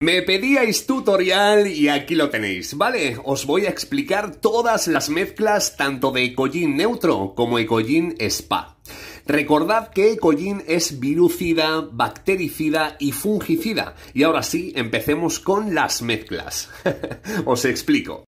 Me pedíais tutorial y aquí lo tenéis, ¿vale? Os voy a explicar todas las mezclas tanto de Ecollín neutro como Ecollín spa. Recordad que Ecollin es virucida, bactericida y fungicida. Y ahora sí, empecemos con las mezclas. Os explico.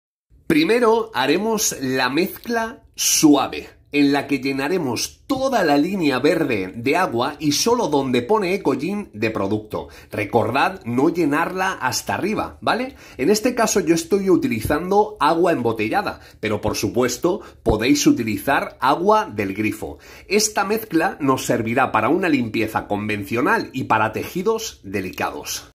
Primero haremos la mezcla suave, en la que llenaremos toda la línea verde de agua y solo donde pone ecollín de producto. Recordad no llenarla hasta arriba, ¿vale? En este caso yo estoy utilizando agua embotellada, pero por supuesto podéis utilizar agua del grifo. Esta mezcla nos servirá para una limpieza convencional y para tejidos delicados.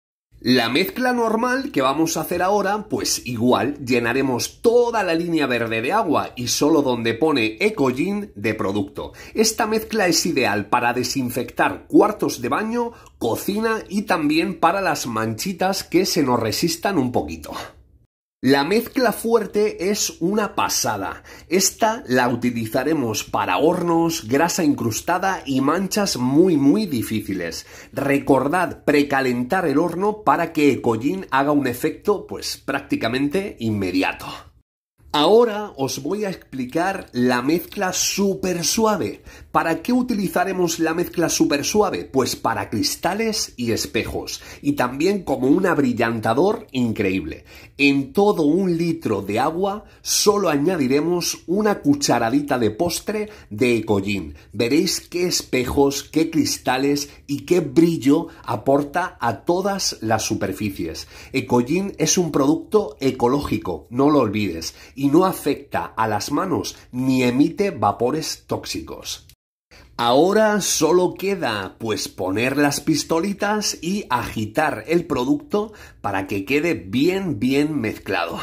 La mezcla normal que vamos a hacer ahora, pues igual, llenaremos toda la línea verde de agua y solo donde pone Ecogin de producto. Esta mezcla es ideal para desinfectar cuartos de baño, cocina y también para las manchitas que se nos resistan un poquito. La mezcla fuerte es una pasada. Esta la utilizaremos para hornos, grasa incrustada y manchas muy muy difíciles. Recordad precalentar el horno para que el haga un efecto pues prácticamente inmediato. Ahora os voy a explicar la mezcla super suave. ¿Para qué utilizaremos la mezcla super suave? Pues para cristales y espejos y también como un abrillantador increíble. En todo un litro de agua solo añadiremos una cucharadita de postre de Ecollín. Veréis qué espejos, qué cristales y qué brillo aporta a todas las superficies. Ecollín es un producto ecológico, no lo olvides y no afecta a las manos ni emite vapores tóxicos. Ahora solo queda pues poner las pistolitas y agitar el producto para que quede bien bien mezclado.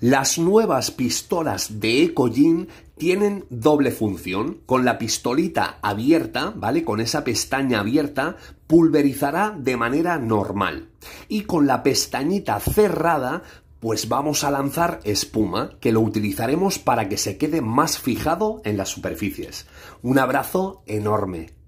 Las nuevas pistolas de Ecojean tienen doble función. Con la pistolita abierta, ¿vale? Con esa pestaña abierta, pulverizará de manera normal. Y con la pestañita cerrada, pues vamos a lanzar espuma que lo utilizaremos para que se quede más fijado en las superficies. Un abrazo enorme.